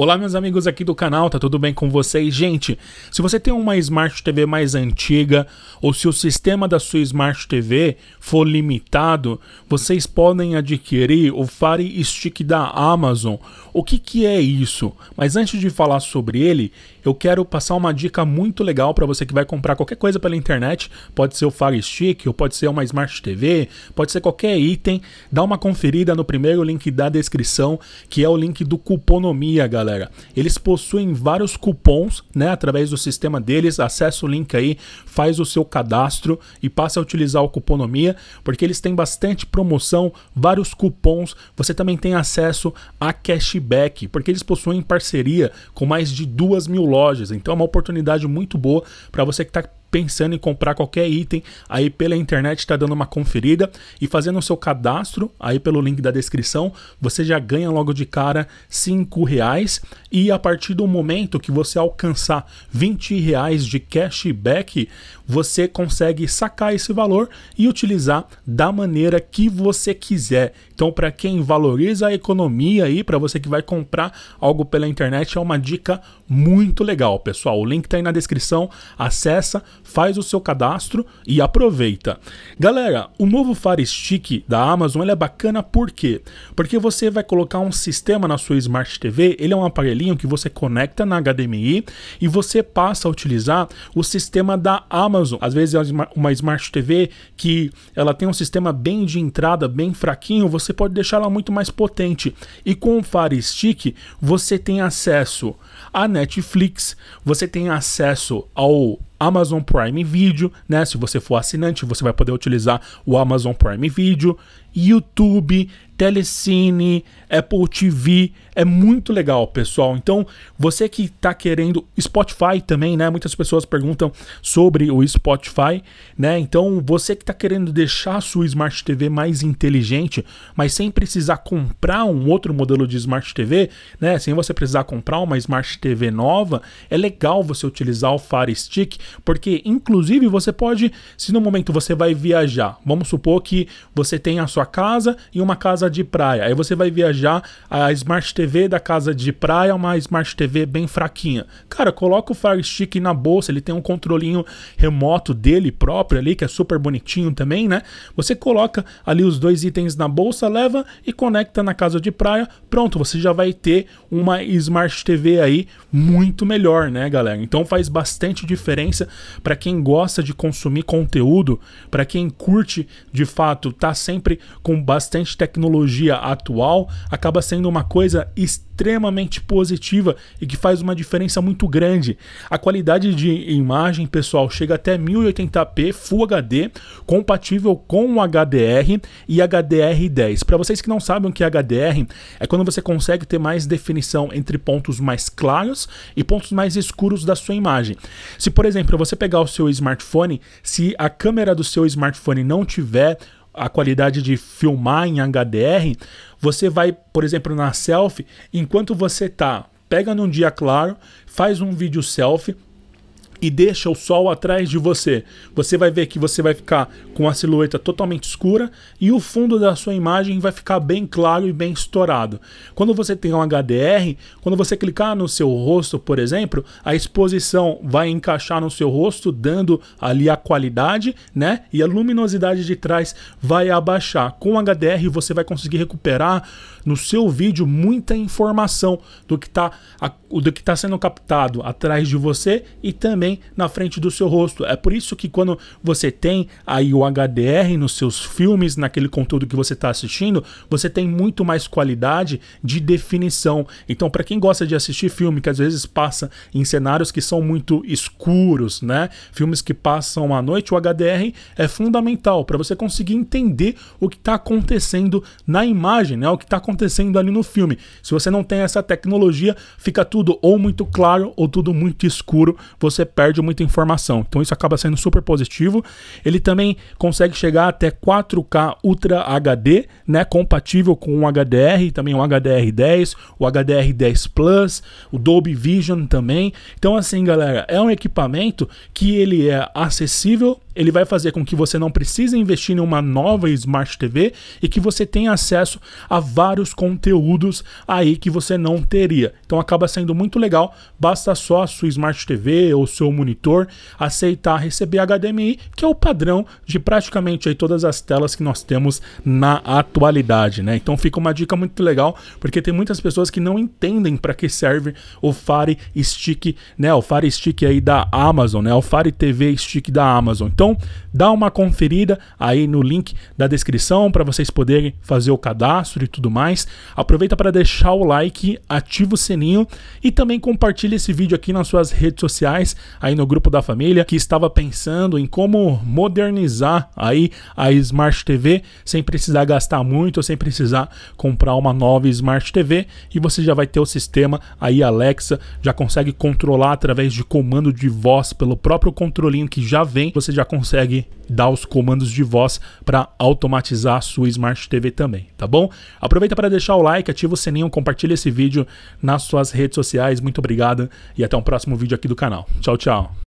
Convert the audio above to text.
Olá, meus amigos aqui do canal, tá tudo bem com vocês? Gente, se você tem uma Smart TV mais antiga ou se o sistema da sua Smart TV for limitado, vocês podem adquirir o Fire Stick da Amazon. O que, que é isso? Mas antes de falar sobre ele, eu quero passar uma dica muito legal para você que vai comprar qualquer coisa pela internet. Pode ser o Fire Stick, ou pode ser uma Smart TV, pode ser qualquer item. Dá uma conferida no primeiro link da descrição, que é o link do Cuponomia, galera galera. Eles possuem vários cupons, né? Através do sistema deles, acessa o link aí, faz o seu cadastro e passa a utilizar o Cuponomia, porque eles têm bastante promoção, vários cupons. Você também tem acesso a cashback, porque eles possuem parceria com mais de duas mil lojas. Então é uma oportunidade muito boa para você que está pensando em comprar qualquer item aí pela internet, está dando uma conferida e fazendo o seu cadastro aí pelo link da descrição, você já ganha logo de cara cinco reais e a partir do momento que você alcançar 20 reais de cashback, você consegue sacar esse valor e utilizar da maneira que você quiser. Então, para quem valoriza a economia aí, para você que vai comprar algo pela internet, é uma dica muito legal, pessoal. O link está aí na descrição, acessa faz o seu cadastro e aproveita. Galera, o novo Fire Stick da Amazon é bacana por quê? Porque você vai colocar um sistema na sua Smart TV, ele é um aparelhinho que você conecta na HDMI e você passa a utilizar o sistema da Amazon. Às vezes é uma Smart TV que ela tem um sistema bem de entrada, bem fraquinho, você pode deixar ela muito mais potente. E com o Fire Stick, você tem acesso à Netflix, você tem acesso ao Amazon Prime Video, né? Se você for assinante, você vai poder utilizar o Amazon Prime Video YouTube, Telecine, Apple TV. É muito legal, pessoal. Então, você que está querendo Spotify também, né? Muitas pessoas perguntam sobre o Spotify, né? Então, você que está querendo deixar a sua Smart TV mais inteligente, mas sem precisar comprar um outro modelo de Smart TV, né? Sem você precisar comprar uma Smart TV nova, é legal você utilizar o Fire Stick, porque inclusive você pode, se no momento você vai viajar, vamos supor que você tem a sua casa e uma casa de praia. Aí você vai viajar a Smart TV da casa de praia, é uma Smart TV bem fraquinha. Cara, coloca o Fire Stick na bolsa, ele tem um controlinho remoto dele próprio ali, que é super bonitinho também, né? Você coloca ali os dois itens na bolsa, leva e conecta na casa de praia. Pronto, você já vai ter uma Smart TV aí muito melhor, né, galera? Então faz bastante diferença para quem gosta de consumir conteúdo, para quem curte de fato tá sempre com bastante tecnologia atual acaba sendo uma coisa extremamente positiva e que faz uma diferença muito grande. A qualidade de imagem, pessoal, chega até 1080p Full HD, compatível com o HDR e HDR10. Para vocês que não sabem o que é HDR, é quando você consegue ter mais definição entre pontos mais claros e pontos mais escuros da sua imagem. Se, por exemplo, você pegar o seu smartphone, se a câmera do seu smartphone não tiver a qualidade de filmar em HDR, você vai, por exemplo, na selfie, enquanto você tá, pega num dia claro, faz um vídeo selfie, e deixa o sol atrás de você. Você vai ver que você vai ficar com a silhueta totalmente escura e o fundo da sua imagem vai ficar bem claro e bem estourado. Quando você tem um HDR, quando você clicar no seu rosto, por exemplo, a exposição vai encaixar no seu rosto, dando ali a qualidade, né? E a luminosidade de trás vai abaixar. Com HDR você vai conseguir recuperar no seu vídeo muita informação do que está que tá sendo captado atrás de você e também na frente do seu rosto. É por isso que quando você tem aí o HDR nos seus filmes, naquele conteúdo que você está assistindo, você tem muito mais qualidade de definição. Então, para quem gosta de assistir filme que às vezes passa em cenários que são muito escuros, né? Filmes que passam à noite, o HDR é fundamental para você conseguir entender o que está acontecendo na imagem, né? O que está acontecendo acontecendo ali no filme. Se você não tem essa tecnologia, fica tudo ou muito claro ou tudo muito escuro, você perde muita informação. Então isso acaba sendo super positivo. Ele também consegue chegar até 4K Ultra HD, né, compatível com o HDR, também o HDR10, o HDR10 Plus, o Dolby Vision também. Então assim, galera, é um equipamento que ele é acessível ele vai fazer com que você não precise investir em uma nova Smart TV e que você tenha acesso a vários outros conteúdos aí que você não teria. Então acaba sendo muito legal, basta só a sua Smart TV ou seu monitor aceitar receber HDMI, que é o padrão de praticamente aí todas as telas que nós temos na atualidade, né? Então fica uma dica muito legal, porque tem muitas pessoas que não entendem para que serve o Fire Stick, né? O Fire Stick aí da Amazon, né? O Fire TV Stick da Amazon. Então, dá uma conferida aí no link da descrição para vocês poderem fazer o cadastro e tudo mais mais. Aproveita para deixar o like, ativa o sininho e também compartilha esse vídeo aqui nas suas redes sociais, aí no grupo da família, que estava pensando em como modernizar aí a Smart TV sem precisar gastar muito, sem precisar comprar uma nova Smart TV e você já vai ter o sistema aí Alexa, já consegue controlar através de comando de voz pelo próprio controlinho que já vem, você já consegue dar os comandos de voz para automatizar a sua Smart TV também, tá bom? Aproveita para deixar o like, ativa o sininho, compartilha esse vídeo nas suas redes sociais. Muito obrigado e até um próximo vídeo aqui do canal. Tchau, tchau.